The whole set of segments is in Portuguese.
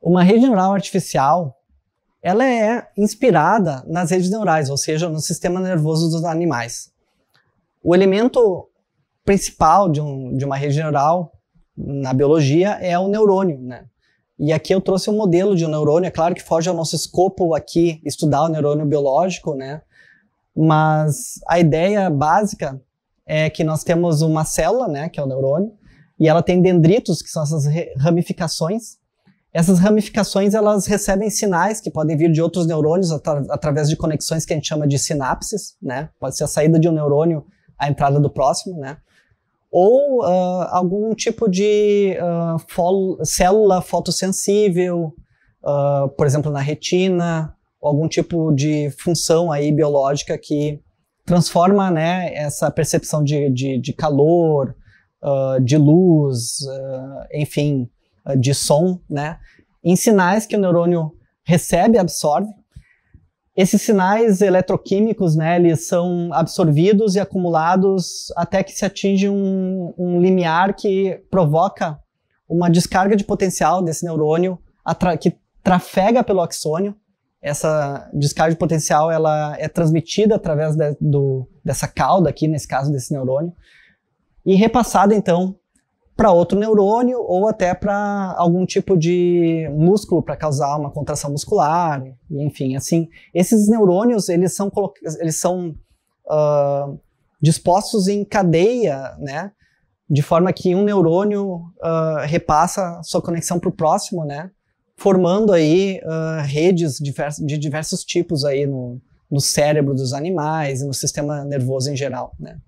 Uma rede neural artificial, ela é inspirada nas redes neurais, ou seja, no sistema nervoso dos animais. O elemento principal de, um, de uma rede neural na biologia é o neurônio, né? E aqui eu trouxe um modelo de um neurônio, é claro que foge ao nosso escopo aqui estudar o neurônio biológico, né? Mas a ideia básica é que nós temos uma célula, né, que é o neurônio, e ela tem dendritos, que são essas ramificações, essas ramificações elas recebem sinais que podem vir de outros neurônios atra através de conexões que a gente chama de sinapses, né? Pode ser a saída de um neurônio, a entrada do próximo, né? Ou uh, algum tipo de uh, célula fotossensível, uh, por exemplo, na retina, algum tipo de função aí biológica que transforma né, essa percepção de, de, de calor, uh, de luz, uh, enfim, ah, de som, né, em sinais que o neurônio recebe e absorve. Esses sinais eletroquímicos, né, eles são absorvidos e acumulados até que se atinge um, um limiar que provoca uma descarga de potencial desse neurônio que trafega pelo axônio. Essa descarga de potencial ela é transmitida através de, do, dessa cauda aqui, nesse caso desse neurônio, e repassada então para outro neurônio ou até para algum tipo de músculo para causar uma contração muscular, enfim, assim. Esses neurônios eles são eles são uh, dispostos em cadeia, né? De forma que um neurônio uh, repassa sua conexão para o próximo, né? Formando aí uh, redes de diversos tipos aí no, no cérebro dos animais e no sistema nervoso em geral, né?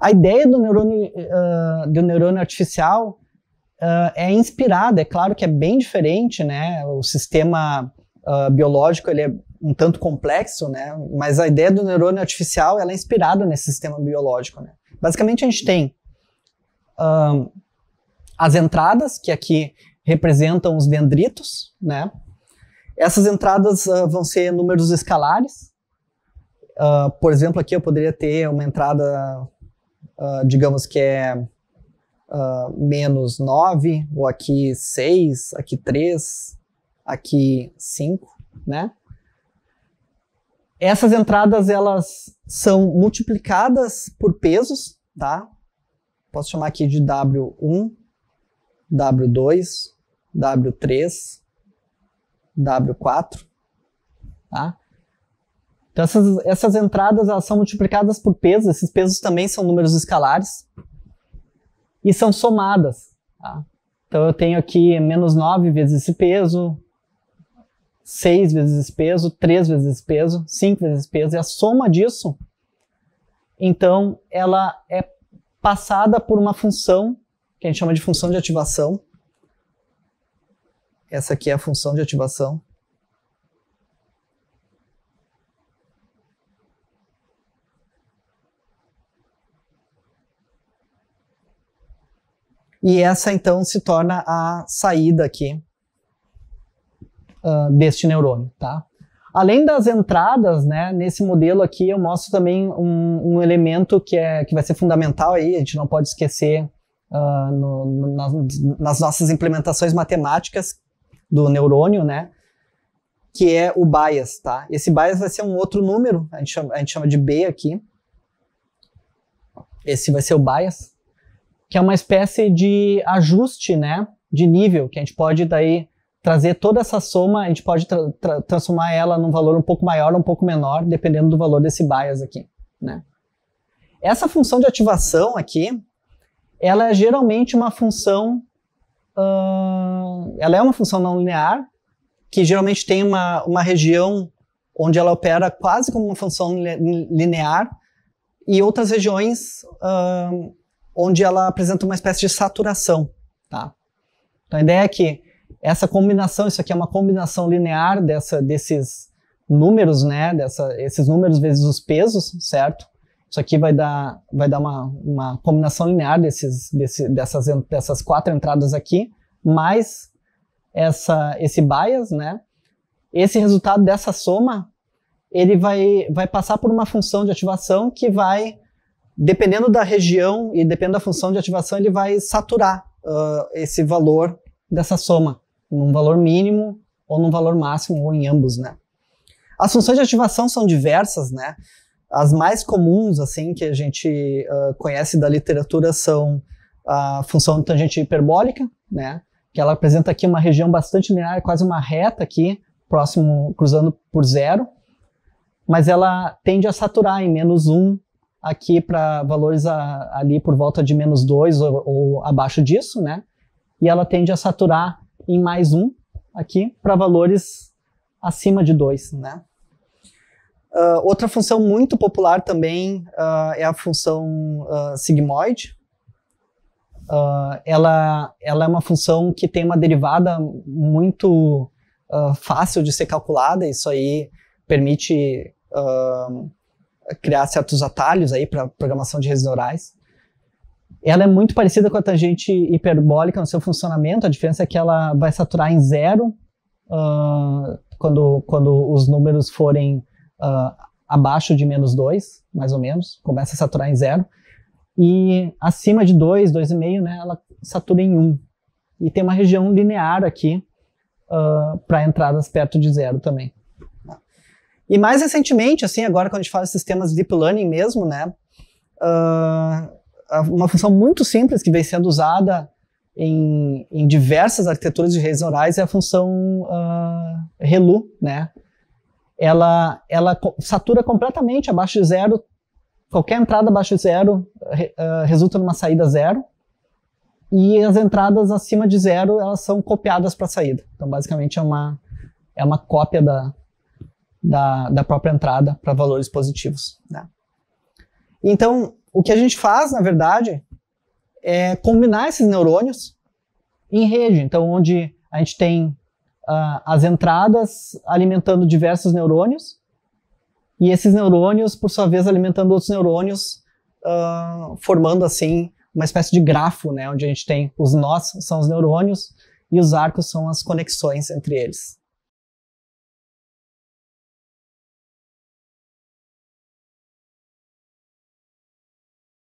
A ideia do neurônio, uh, ah, do neurônio artificial uh, é inspirada, é claro que é bem diferente, né? O sistema uh, biológico ele é um tanto complexo, né? Mas a ideia do neurônio artificial ela é inspirada nesse sistema biológico, né? Basicamente a gente tem as entradas que aqui representam os dendritos, né? Essas entradas uh, vão ser números escalares. Uh, por exemplo, aqui eu poderia ter uma entrada uh, digamos que é uh, menos 9, ou aqui 6, aqui 3, aqui 5, né? Essas entradas, elas são multiplicadas por pesos, tá? Posso chamar aqui de W1, W2, W3, W4, tá? Então, essas, essas entradas elas são multiplicadas por pesos, esses pesos também são números escalares, e são somadas. Tá? Então, eu tenho aqui menos 9 vezes esse peso, 6 vezes esse peso, 3 vezes esse peso, 5 vezes esse peso, e a soma disso, então, ela é passada por uma função, que a gente chama de função de ativação. Essa aqui é a função de ativação. E essa então se torna a saída aqui uh, deste neurônio, tá? Além das entradas, né, nesse modelo aqui eu mostro também um, um, elemento que, é, que vai ser fundamental aí, a gente não pode esquecer uh, no, no, nas, nas nossas implementações matemáticas do neurônio, né, que é o bias, tá? Esse bias vai ser um outro número, a gente chama, a gente chama de B aqui. Esse vai ser o bias, que é uma espécie de ajuste né, de nível, que a gente pode daí trazer toda essa soma, a gente pode tra tra transformar ela num valor um pouco maior ou um pouco menor, dependendo do valor desse bias aqui. Né? Essa função de ativação aqui, ela é geralmente uma função, uh, ela é uma função não linear, que geralmente tem uma, uma região onde ela opera quase como uma função linear, e outras regiões uh, onde ela apresenta uma espécie de saturação. Tá? Então a ideia é que essa combinação, isso aqui é uma combinação linear dessa, desses números, né? Dessa, esses números vezes os pesos, certo? Isso aqui vai dar, vai dar uma, uma combinação linear desses, desse, dessas, dessas quatro entradas aqui, mais essa, esse bias, né? Esse resultado dessa soma, ele vai, vai passar por uma função de ativação que vai dependendo da região e dependendo da função de ativação, ele vai saturar uh, esse valor dessa soma, num valor mínimo ou num valor máximo, ou em ambos, né? As funções de ativação são diversas, né? As mais comuns, assim, que a gente uh, conhece da literatura são a função tangente hiperbólica, né? Que ela apresenta aqui uma região bastante linear, quase uma reta aqui, próximo, cruzando por zero. Mas ela tende a saturar em menos um aqui para valores a, ali por volta de menos 2 ou, ou, abaixo disso, né? E ela tende a saturar em mais 1 um aqui para valores acima de 2, né? Uh, outra função muito popular também uh, é a função uh, ah, sigmoide. ela, ela é uma função que tem uma derivada muito fácil de ser calculada, isso aí permite Uh, criar certos atalhos aí para programação de redes neurais. Ela é muito parecida com a tangente hiperbólica no seu funcionamento, a diferença é que ela vai saturar em zero uh, quando, quando os números forem uh, abaixo de menos 2, mais ou menos, começa a saturar em zero. E acima de 2, 2,5, né, ela satura em 1. Um. E tem uma região linear aqui uh, ah, para entradas perto de zero também. E mais recentemente, assim, agora quando a gente fala de sistemas de deep learning mesmo, né, uh, uma função muito simples que vem sendo usada em, em diversas arquiteturas de redes neurais é a função uh, ah, ReLU, né? Ela, ela satura completamente abaixo de zero, qualquer entrada abaixo de zero uh, resulta numa saída zero, e as entradas acima de zero elas são copiadas para a saída. Então, basicamente, é uma, é uma cópia da, da, da própria entrada para valores positivos. Né? Então, o que a gente faz, na verdade, é combinar esses neurônios em rede. Então, onde a gente tem uh, as entradas alimentando diversos neurônios e esses neurônios, por sua vez, alimentando outros neurônios, uh, formando assim uma espécie de grafo, né, onde a gente tem os nós são os neurônios e os arcos são as conexões entre eles.